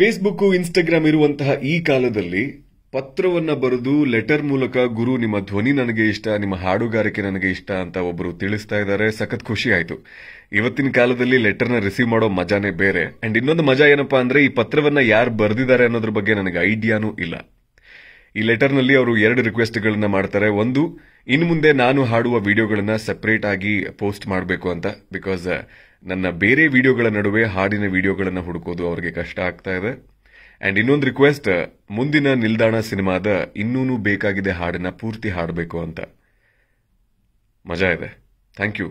Facebook Instagram ಇರುವಂತಹ ಈ ಕಾಲದಲ್ಲಿ ಪತ್ರವನ್ನ ಬರೆದು ಲೆಟರ್ ಮೂಲಕ ಗುರು ನಿಮ್ಮ ಧ್ವನಿ ನನಗೆ ಇಷ್ಟ ನಿಮ್ಮ ಹಾಡುಗಾರಿಕೆ ನನಗೆ ಇಷ್ಟ ಅಂತ ಒಬ್ಬರು ತಿಳಿಸ್ತಾ ಇದ್ದಾರೆ ಸಖತ್ ಖುಷಿ ಆಯಿತು ಇವತ್ತಿನ ಕಾಲದಲ್ಲಿ ಲೆಟರ್ನ ರಿಸೀವ್ ಮಾಡೋ ಮಜಾನೇ ಬೇರೆ ಅಂಡ್ ಇನ್ನೊಂದು ಮಜಾ ಏನಪ್ಪಾ ಅಂದ್ರೆ ಈ ಪತ್ರವನ್ನ ಯಾರು ಬರೆದಿದ್ದಾರೆ ಅನ್ನೋದ್ರ ಬಗ್ಗೆ ನನಗೆ ಐಡಿಯಾನೂ ಇಲ್ಲ ಈ ಲೆಟರ್ನಲ್ಲಿ ಅವರು ಎರಡು ರಿಕ್ವೆಸ್ಟ್ಗಳನ್ನ ಮಾಡ್ತಾರೆ ಒಂದು ಇನ್ನು ಮುಂದೆ ನಾನು ಹಾಡುವ ವಿಡಿಯೋಗಳನ್ನ ಸೆಪರೇಟ್ ಆಗಿ ಪೋಸ್ಟ್ ಮಾಡಬೇಕು ಅಂತ ಬಿಕಾಸ್ ನನ್ನ ಬೇರೆ ವಿಡಿಯೋಗಳ ನಡುವೆ ಹಾಡಿನ ವಿಡಿಯೋಗಳನ್ನು ಹುಡುಕೋದು ಅವರಿಗೆ ಕಷ್ಟ ಆಗ್ತಾ ಇದೆ ಅಂಡ್ ಇನ್ನೊಂದು ರಿಕ್ವೆಸ್ಟ್ ಮುಂದಿನ ನಿಲ್ದಾಣ ಸಿನಿಮಾದ ಇನ್ನೂನು ಬೇಕಾಗಿದೆ ಹಾಡನ್ನ ಪೂರ್ತಿ ಹಾಡಬೇಕು ಅಂತ ಮಜಾ ಇದೆ ಥ್ಯಾಂಕ್ ಯು